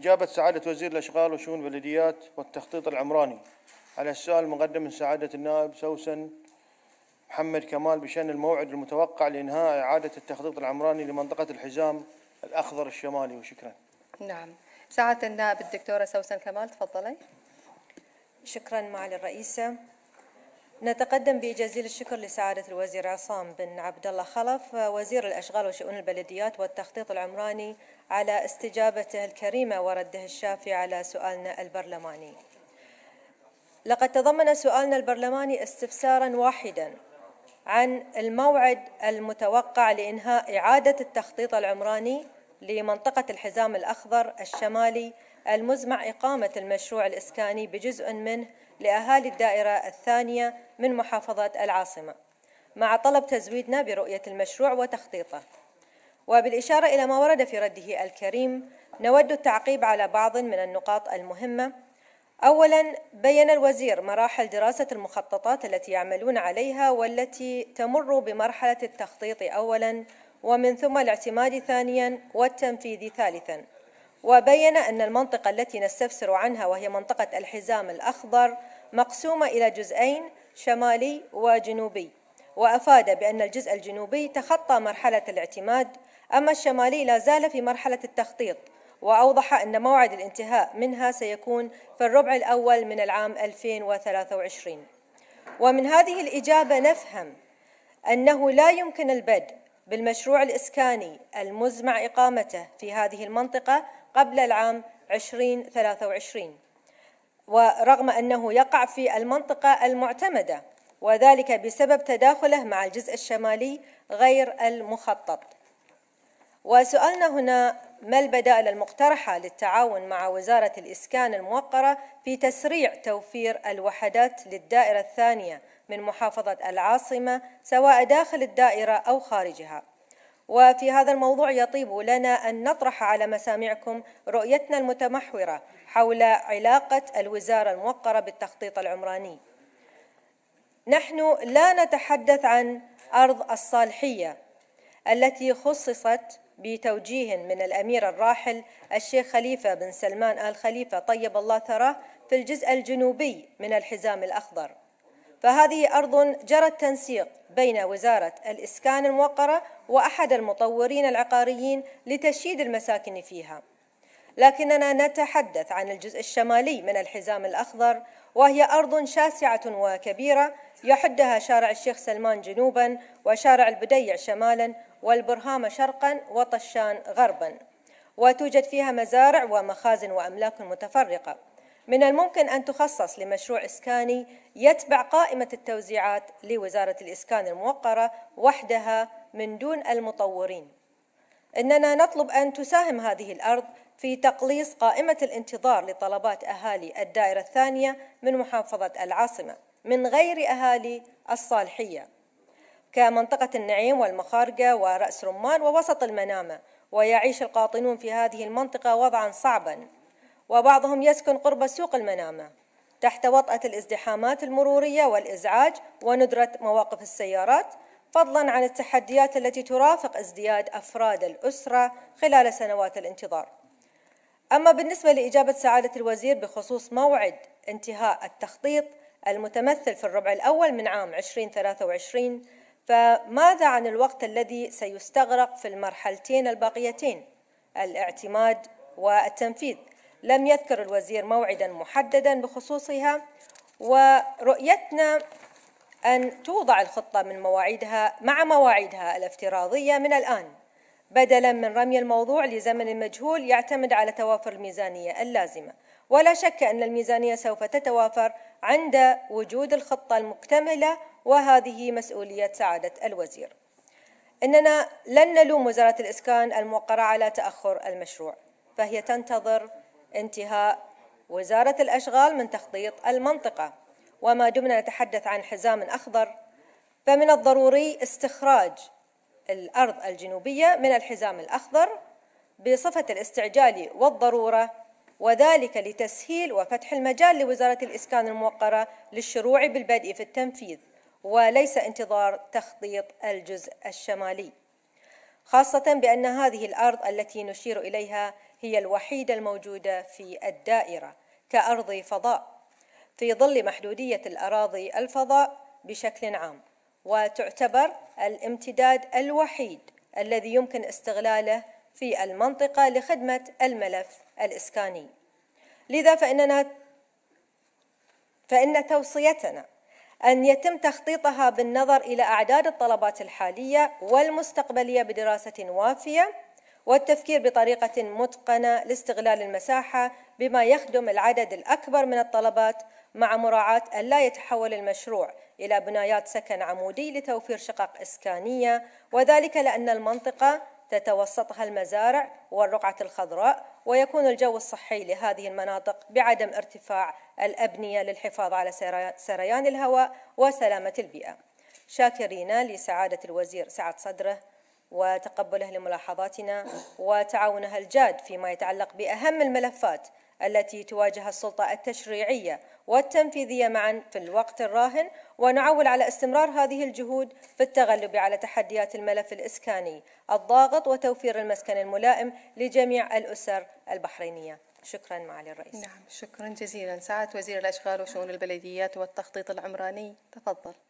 إجابة سعادة وزير الأشغال وشؤون البلديات والتخطيط العمراني على السؤال المقدم من سعادة النائب سوسن محمد كمال بشأن الموعد المتوقع لإنهاء إعادة التخطيط العمراني لمنطقة الحزام الأخضر الشمالي وشكرا نعم سعادة النائب الدكتورة سوسن كمال تفضلي شكرا معالي الرئيسة نتقدم بجزيل الشكر لسعادة الوزير عصام بن عبد الله خلف وزير الأشغال وشؤون البلديات والتخطيط العمراني على استجابته الكريمة ورده الشافي على سؤالنا البرلماني لقد تضمن سؤالنا البرلماني استفسارا واحدا عن الموعد المتوقع لإنهاء إعادة التخطيط العمراني لمنطقة الحزام الأخضر الشمالي المزمع إقامة المشروع الإسكاني بجزء منه لأهالي الدائرة الثانية من محافظة العاصمة مع طلب تزويدنا برؤية المشروع وتخطيطه وبالإشارة إلى ما ورد في رده الكريم نود التعقيب على بعض من النقاط المهمة أولا بين الوزير مراحل دراسة المخططات التي يعملون عليها والتي تمر بمرحلة التخطيط أولا ومن ثم الاعتماد ثانيا والتنفيذ ثالثا وبين أن المنطقة التي نستفسر عنها وهي منطقة الحزام الأخضر مقسومة إلى جزئين شمالي وجنوبي وأفاد بأن الجزء الجنوبي تخطى مرحلة الاعتماد أما الشمالي لا زال في مرحلة التخطيط وأوضح أن موعد الانتهاء منها سيكون في الربع الأول من العام 2023 ومن هذه الإجابة نفهم أنه لا يمكن البدء بالمشروع الإسكاني المزمع إقامته في هذه المنطقة قبل العام 2023 ورغم أنه يقع في المنطقة المعتمدة وذلك بسبب تداخله مع الجزء الشمالي غير المخطط وسؤالنا هنا ما البدائل المقترحة للتعاون مع وزارة الإسكان الموقرة في تسريع توفير الوحدات للدائرة الثانية من محافظة العاصمة سواء داخل الدائرة أو خارجها وفي هذا الموضوع يطيب لنا أن نطرح على مسامعكم رؤيتنا المتمحورة حول علاقة الوزارة الموقرة بالتخطيط العمراني نحن لا نتحدث عن أرض الصالحية التي خصصت بتوجيه من الأمير الراحل الشيخ خليفة بن سلمان آل خليفة طيب الله ثراه في الجزء الجنوبي من الحزام الأخضر فهذه أرض جرى التنسيق بين وزارة الإسكان الموقرة وأحد المطورين العقاريين لتشييد المساكن فيها لكننا نتحدث عن الجزء الشمالي من الحزام الأخضر وهي أرض شاسعة وكبيرة يحدها شارع الشيخ سلمان جنوبا وشارع البديع شمالا والبرهامة شرقا وطشان غربا وتوجد فيها مزارع ومخازن وأملاك متفرقة من الممكن أن تخصص لمشروع إسكاني يتبع قائمة التوزيعات لوزارة الإسكان الموقرة وحدها من دون المطورين. إننا نطلب أن تساهم هذه الأرض في تقليص قائمة الانتظار لطلبات أهالي الدائرة الثانية من محافظة العاصمة من غير أهالي الصالحية كمنطقة النعيم والمخارقة ورأس رمان ووسط المنامة ويعيش القاطنون في هذه المنطقة وضعا صعبا وبعضهم يسكن قرب سوق المنامة تحت وطأة الازدحامات المرورية والإزعاج وندرة مواقف السيارات فضلا عن التحديات التي ترافق ازدياد أفراد الأسرة خلال سنوات الانتظار أما بالنسبة لإجابة سعادة الوزير بخصوص موعد انتهاء التخطيط المتمثل في الربع الأول من عام 2023 فماذا عن الوقت الذي سيستغرق في المرحلتين الباقيتين الاعتماد والتنفيذ لم يذكر الوزير موعدا محددا بخصوصها ورؤيتنا أن توضع الخطة من مواعيدها مع مواعيدها الافتراضية من الآن بدلا من رمي الموضوع لزمن مجهول يعتمد على توافر الميزانية اللازمة ولا شك أن الميزانية سوف تتوافر عند وجود الخطة المكتملة وهذه مسؤولية سعادة الوزير إننا لن نلوم وزارة الإسكان الموقرة على تأخر المشروع فهي تنتظر انتهاء وزارة الأشغال من تخطيط المنطقة وما دمنا نتحدث عن حزام أخضر فمن الضروري استخراج الأرض الجنوبية من الحزام الأخضر بصفة الاستعجال والضرورة وذلك لتسهيل وفتح المجال لوزارة الإسكان الموقرة للشروع بالبدء في التنفيذ وليس انتظار تخطيط الجزء الشمالي خاصة بأن هذه الأرض التي نشير إليها هي الوحيدة الموجودة في الدائرة كأرض فضاء في ظل محدودية الأراضي الفضاء بشكل عام وتعتبر الامتداد الوحيد الذي يمكن استغلاله في المنطقة لخدمة الملف الإسكاني لذا فإننا فإن توصيتنا أن يتم تخطيطها بالنظر إلى أعداد الطلبات الحالية والمستقبلية بدراسة وافية والتفكير بطريقة متقنة لاستغلال المساحة بما يخدم العدد الأكبر من الطلبات مع مراعاة أن لا يتحول المشروع إلى بنايات سكن عمودي لتوفير شقق إسكانية وذلك لأن المنطقة تتوسطها المزارع والرقعة الخضراء ويكون الجو الصحي لهذه المناطق بعدم ارتفاع الأبنية للحفاظ على سريان الهواء وسلامة البيئة شاكرين لسعادة الوزير سعد صدره وتقبله لملاحظاتنا وتعاونها الجاد فيما يتعلق باهم الملفات التي تواجه السلطه التشريعيه والتنفيذيه معا في الوقت الراهن ونعول على استمرار هذه الجهود في التغلب على تحديات الملف الاسكاني الضاغط وتوفير المسكن الملائم لجميع الاسر البحرينيه. شكرا معالي الرئيس. نعم شكرا جزيلا سعاده وزير الاشغال وشؤون البلديات والتخطيط العمراني تفضل.